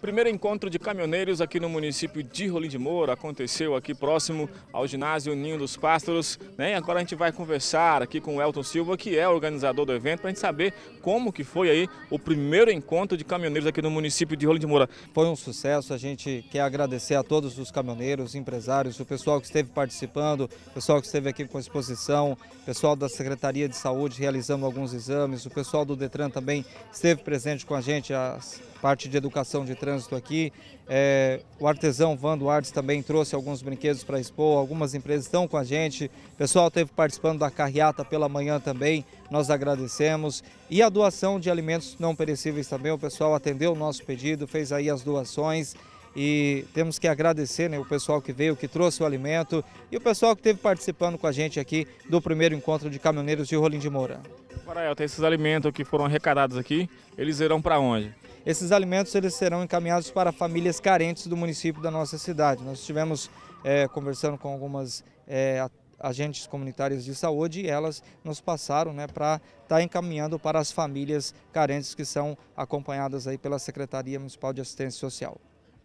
Primeiro encontro de caminhoneiros aqui no município de Rolim de Moura aconteceu aqui próximo ao ginásio Ninho dos Pássaros. Né? E agora a gente vai conversar aqui com o Elton Silva, que é organizador do evento, para a gente saber como que foi aí o primeiro encontro de caminhoneiros aqui no município de Rolim de Moura. Foi um sucesso, a gente quer agradecer a todos os caminhoneiros, empresários, o pessoal que esteve participando, o pessoal que esteve aqui com a exposição, o pessoal da Secretaria de Saúde realizando alguns exames, o pessoal do Detran também esteve presente com a gente, a parte de educação de trânsito trânsito aqui. É, o artesão Van Duartes também trouxe alguns brinquedos para a Expo, algumas empresas estão com a gente. O pessoal esteve participando da carreata pela manhã também, nós agradecemos. E a doação de alimentos não perecíveis também, o pessoal atendeu o nosso pedido, fez aí as doações e temos que agradecer né, o pessoal que veio, que trouxe o alimento e o pessoal que esteve participando com a gente aqui do primeiro encontro de caminhoneiros de Rolim de Moura. Parael, esses alimentos que foram arrecadados aqui, eles irão para onde? Esses alimentos eles serão encaminhados para famílias carentes do município da nossa cidade. Nós estivemos é, conversando com algumas é, agentes comunitárias de saúde e elas nos passaram né, para estar tá encaminhando para as famílias carentes que são acompanhadas aí pela Secretaria Municipal de Assistência Social.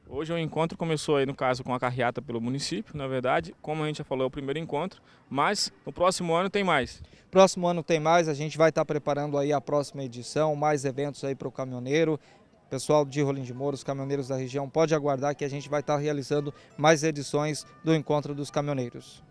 Hoje o encontro começou aí, no caso, com a carreata pelo município, na verdade. Como a gente já falou, é o primeiro encontro, mas no próximo ano tem mais. Próximo ano tem mais, a gente vai estar preparando aí a próxima edição, mais eventos aí para o caminhoneiro. Pessoal de Rolim de Moura, os caminhoneiros da região, pode aguardar que a gente vai estar realizando mais edições do Encontro dos Caminhoneiros.